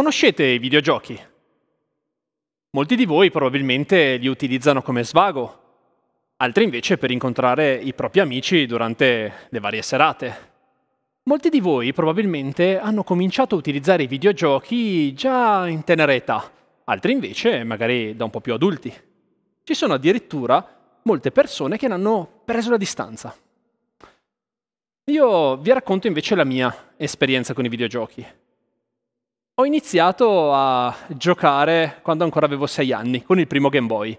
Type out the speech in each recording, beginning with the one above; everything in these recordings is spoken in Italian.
Conoscete i videogiochi? Molti di voi probabilmente li utilizzano come svago, altri invece per incontrare i propri amici durante le varie serate. Molti di voi probabilmente hanno cominciato a utilizzare i videogiochi già in tenera età, altri invece magari da un po' più adulti. Ci sono addirittura molte persone che ne hanno preso la distanza. Io vi racconto invece la mia esperienza con i videogiochi. Ho iniziato a giocare quando ancora avevo 6 anni, con il primo Game Boy.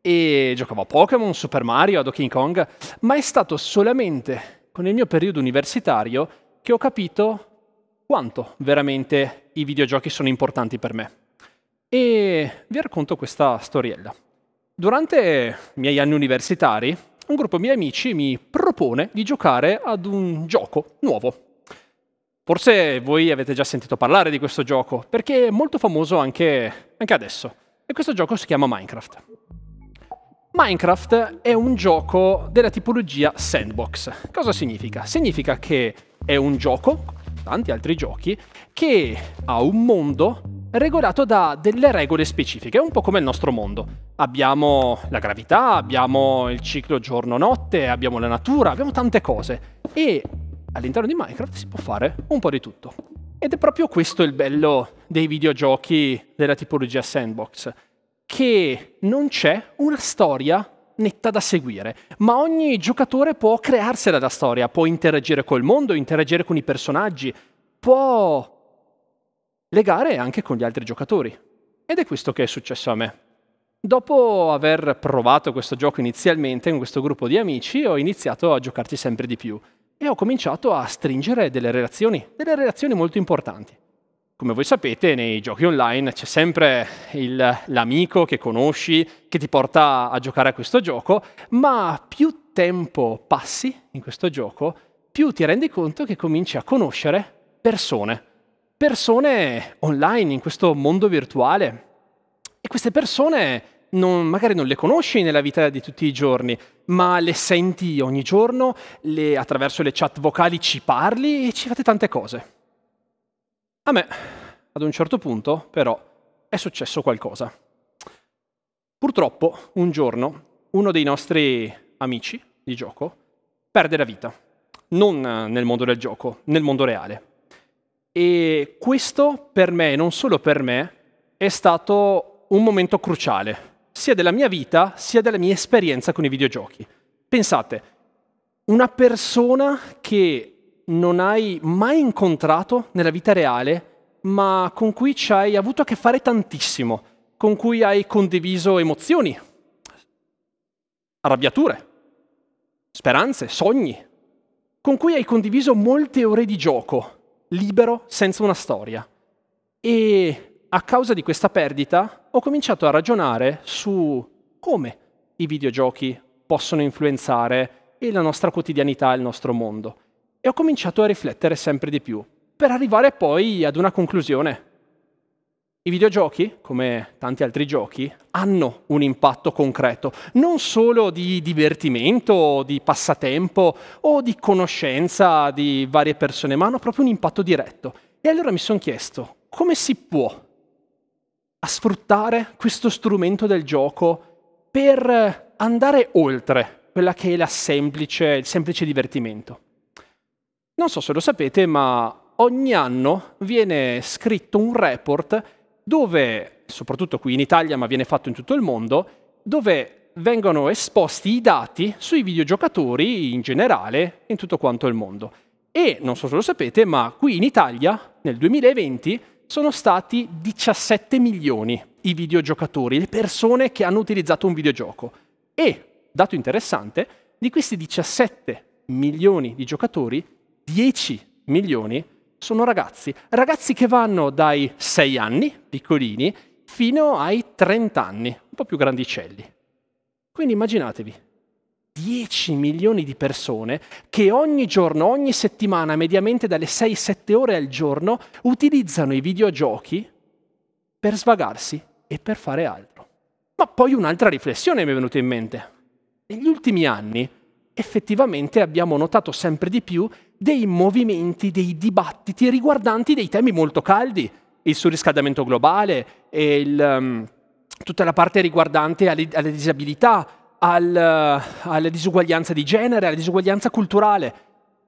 E giocavo a Pokémon, Super Mario, a Donkey Kong, ma è stato solamente con il mio periodo universitario che ho capito quanto veramente i videogiochi sono importanti per me. E vi racconto questa storiella. Durante i miei anni universitari, un gruppo di miei amici mi propone di giocare ad un gioco nuovo, Forse voi avete già sentito parlare di questo gioco, perché è molto famoso anche, anche adesso. E questo gioco si chiama Minecraft. Minecraft è un gioco della tipologia sandbox. Cosa significa? Significa che è un gioco, tanti altri giochi, che ha un mondo regolato da delle regole specifiche, un po' come il nostro mondo. Abbiamo la gravità, abbiamo il ciclo giorno-notte, abbiamo la natura, abbiamo tante cose. E All'interno di Minecraft si può fare un po' di tutto. Ed è proprio questo il bello dei videogiochi della tipologia sandbox, che non c'è una storia netta da seguire, ma ogni giocatore può crearsela da storia, può interagire col mondo, interagire con i personaggi, può legare anche con gli altri giocatori. Ed è questo che è successo a me. Dopo aver provato questo gioco inizialmente con questo gruppo di amici, ho iniziato a giocarci sempre di più e ho cominciato a stringere delle relazioni, delle relazioni molto importanti. Come voi sapete, nei giochi online c'è sempre l'amico che conosci, che ti porta a giocare a questo gioco, ma più tempo passi in questo gioco, più ti rendi conto che cominci a conoscere persone. Persone online, in questo mondo virtuale. E queste persone non, magari non le conosci nella vita di tutti i giorni, ma le senti ogni giorno, le, attraverso le chat vocali ci parli e ci fate tante cose. A me, ad un certo punto, però, è successo qualcosa. Purtroppo, un giorno, uno dei nostri amici di gioco perde la vita. Non nel mondo del gioco, nel mondo reale. E questo per me, non solo per me, è stato un momento cruciale sia della mia vita, sia della mia esperienza con i videogiochi. Pensate, una persona che non hai mai incontrato nella vita reale, ma con cui ci hai avuto a che fare tantissimo, con cui hai condiviso emozioni, arrabbiature, speranze, sogni, con cui hai condiviso molte ore di gioco, libero, senza una storia. E a causa di questa perdita ho cominciato a ragionare su come i videogiochi possono influenzare la nostra quotidianità e il nostro mondo. E ho cominciato a riflettere sempre di più, per arrivare poi ad una conclusione. I videogiochi, come tanti altri giochi, hanno un impatto concreto, non solo di divertimento, di passatempo o di conoscenza di varie persone, ma hanno proprio un impatto diretto. E allora mi sono chiesto, come si può a sfruttare questo strumento del gioco per andare oltre quella che è semplice, il semplice divertimento. Non so se lo sapete, ma ogni anno viene scritto un report dove, soprattutto qui in Italia, ma viene fatto in tutto il mondo, dove vengono esposti i dati sui videogiocatori in generale in tutto quanto il mondo. E non so se lo sapete, ma qui in Italia nel 2020 sono stati 17 milioni i videogiocatori, le persone che hanno utilizzato un videogioco. E, dato interessante, di questi 17 milioni di giocatori, 10 milioni sono ragazzi. Ragazzi che vanno dai 6 anni, piccolini, fino ai 30 anni, un po' più grandicelli. Quindi immaginatevi, 10 milioni di persone che ogni giorno, ogni settimana, mediamente dalle 6-7 ore al giorno, utilizzano i videogiochi per svagarsi e per fare altro. Ma poi un'altra riflessione mi è venuta in mente. Negli ultimi anni effettivamente abbiamo notato sempre di più dei movimenti, dei dibattiti riguardanti dei temi molto caldi, il surriscaldamento globale, il, um, tutta la parte riguardante alle, alle disabilità, al, alla disuguaglianza di genere, alla disuguaglianza culturale.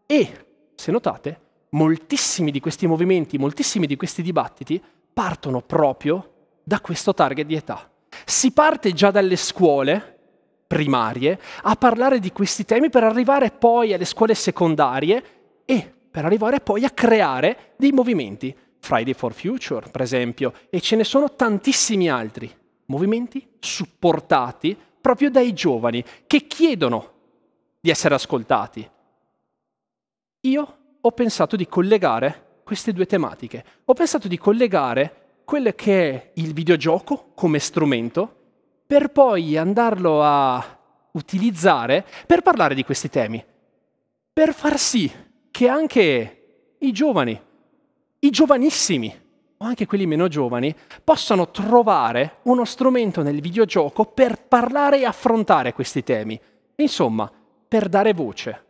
E, se notate, moltissimi di questi movimenti, moltissimi di questi dibattiti partono proprio da questo target di età. Si parte già dalle scuole primarie a parlare di questi temi per arrivare poi alle scuole secondarie e per arrivare poi a creare dei movimenti. Friday for Future, per esempio, e ce ne sono tantissimi altri. Movimenti supportati proprio dai giovani che chiedono di essere ascoltati. Io ho pensato di collegare queste due tematiche, ho pensato di collegare quello che è il videogioco come strumento per poi andarlo a utilizzare per parlare di questi temi, per far sì che anche i giovani, i giovanissimi, o anche quelli meno giovani, possano trovare uno strumento nel videogioco per parlare e affrontare questi temi. Insomma, per dare voce.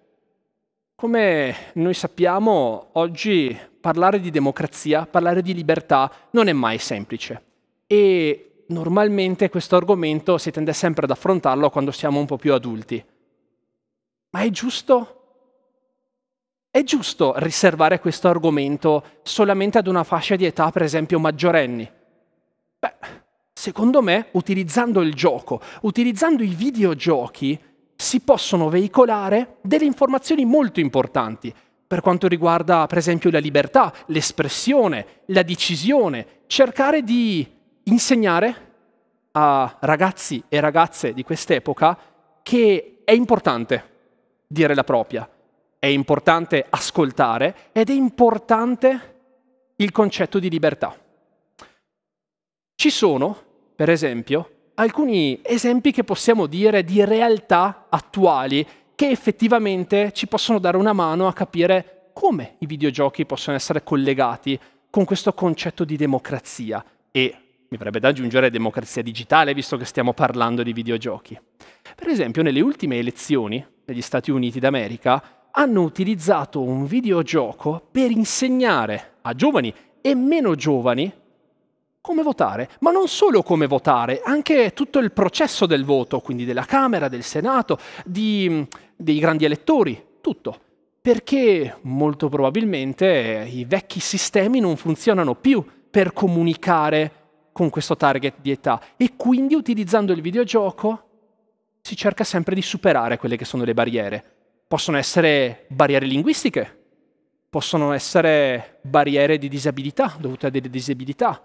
Come noi sappiamo, oggi parlare di democrazia, parlare di libertà non è mai semplice. E normalmente questo argomento si tende sempre ad affrontarlo quando siamo un po' più adulti. Ma è giusto è giusto riservare questo argomento solamente ad una fascia di età, per esempio maggiorenni? Beh, secondo me, utilizzando il gioco, utilizzando i videogiochi, si possono veicolare delle informazioni molto importanti per quanto riguarda, per esempio, la libertà, l'espressione, la decisione, cercare di insegnare a ragazzi e ragazze di quest'epoca che è importante dire la propria, è importante ascoltare ed è importante il concetto di libertà. Ci sono, per esempio, alcuni esempi che possiamo dire di realtà attuali che effettivamente ci possono dare una mano a capire come i videogiochi possono essere collegati con questo concetto di democrazia e mi verrebbe da aggiungere democrazia digitale visto che stiamo parlando di videogiochi. Per esempio, nelle ultime elezioni negli Stati Uniti d'America, hanno utilizzato un videogioco per insegnare a giovani e meno giovani come votare, ma non solo come votare, anche tutto il processo del voto, quindi della Camera, del Senato, di, mm, dei grandi elettori, tutto, perché molto probabilmente i vecchi sistemi non funzionano più per comunicare con questo target di età e quindi utilizzando il videogioco si cerca sempre di superare quelle che sono le barriere. Possono essere barriere linguistiche, possono essere barriere di disabilità, dovute a delle disabilità,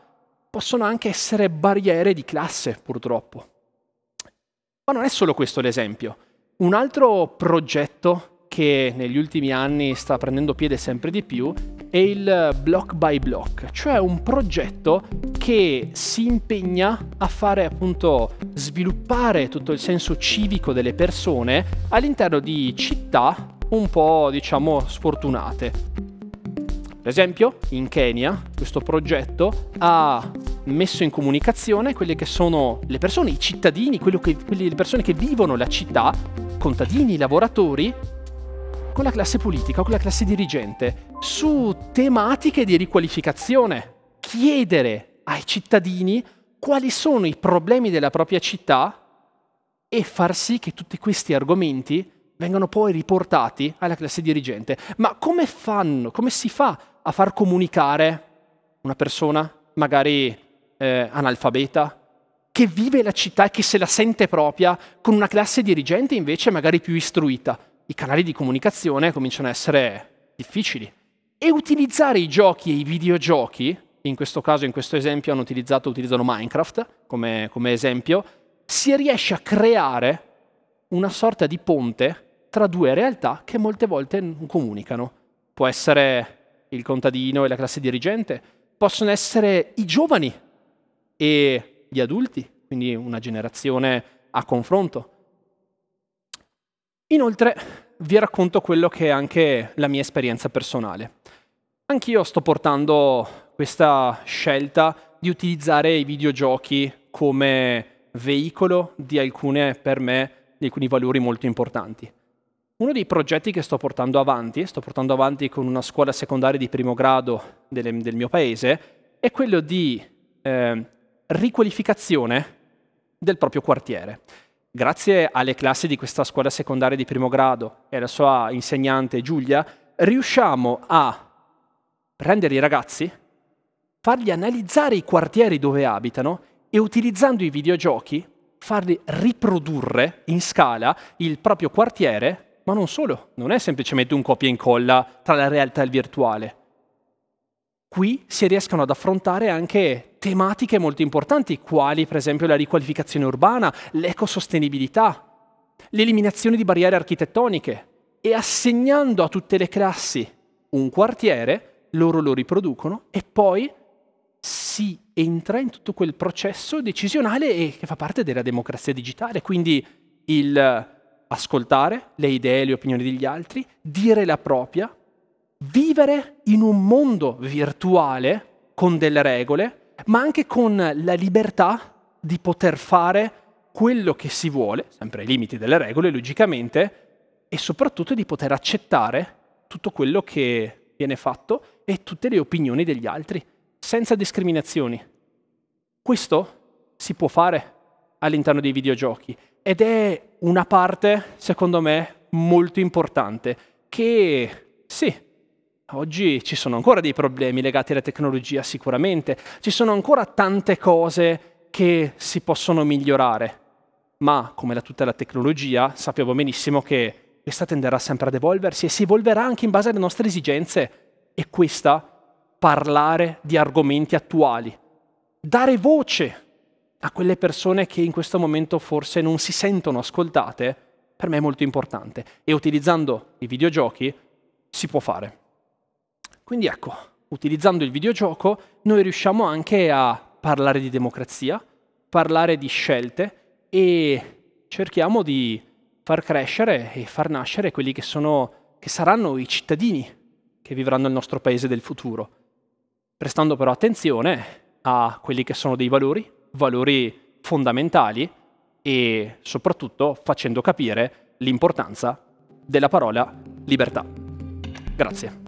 possono anche essere barriere di classe, purtroppo. Ma non è solo questo l'esempio. Un altro progetto che negli ultimi anni sta prendendo piede sempre di più è il block by block, cioè un progetto che si impegna a fare appunto sviluppare tutto il senso civico delle persone all'interno di città un po' diciamo sfortunate. Per esempio, in Kenya questo progetto ha messo in comunicazione quelle che sono le persone, i cittadini, che, quelle, le persone che vivono la città, contadini, lavoratori, con la classe politica con la classe dirigente su tematiche di riqualificazione. Chiedere ai cittadini quali sono i problemi della propria città e far sì che tutti questi argomenti vengano poi riportati alla classe dirigente. Ma come fanno, come si fa a far comunicare una persona, magari eh, analfabeta, che vive la città e che se la sente propria, con una classe dirigente invece magari più istruita? i canali di comunicazione cominciano a essere difficili. E utilizzare i giochi e i videogiochi, in questo caso, in questo esempio, hanno utilizzato, utilizzano Minecraft come, come esempio, si riesce a creare una sorta di ponte tra due realtà che molte volte non comunicano. Può essere il contadino e la classe dirigente, possono essere i giovani e gli adulti, quindi una generazione a confronto Inoltre vi racconto quello che è anche la mia esperienza personale. Anch'io sto portando questa scelta di utilizzare i videogiochi come veicolo di alcune, per me, di alcuni valori molto importanti. Uno dei progetti che sto portando avanti, sto portando avanti con una scuola secondaria di primo grado del, del mio paese, è quello di eh, riqualificazione del proprio quartiere. Grazie alle classi di questa scuola secondaria di primo grado e alla sua insegnante Giulia, riusciamo a prendere i ragazzi, fargli analizzare i quartieri dove abitano e utilizzando i videogiochi farli riprodurre in scala il proprio quartiere, ma non solo, non è semplicemente un copia e incolla tra la realtà e il virtuale, qui si riescono ad affrontare anche tematiche molto importanti, quali per esempio la riqualificazione urbana, l'ecosostenibilità, l'eliminazione di barriere architettoniche e assegnando a tutte le classi un quartiere, loro lo riproducono e poi si entra in tutto quel processo decisionale che fa parte della democrazia digitale, quindi il ascoltare le idee e le opinioni degli altri, dire la propria, vivere in un mondo virtuale con delle regole, ma anche con la libertà di poter fare quello che si vuole, sempre ai limiti delle regole, logicamente, e soprattutto di poter accettare tutto quello che viene fatto e tutte le opinioni degli altri, senza discriminazioni. Questo si può fare all'interno dei videogiochi ed è una parte, secondo me, molto importante, che sì, Oggi ci sono ancora dei problemi legati alla tecnologia, sicuramente, ci sono ancora tante cose che si possono migliorare, ma come la tutta la tecnologia sappiamo benissimo che questa tenderà sempre ad evolversi e si evolverà anche in base alle nostre esigenze e questa parlare di argomenti attuali, dare voce a quelle persone che in questo momento forse non si sentono ascoltate, per me è molto importante e utilizzando i videogiochi si può fare. Quindi ecco, utilizzando il videogioco noi riusciamo anche a parlare di democrazia, parlare di scelte e cerchiamo di far crescere e far nascere quelli che, sono, che saranno i cittadini che vivranno il nostro paese del futuro, prestando però attenzione a quelli che sono dei valori, valori fondamentali e soprattutto facendo capire l'importanza della parola libertà. Grazie.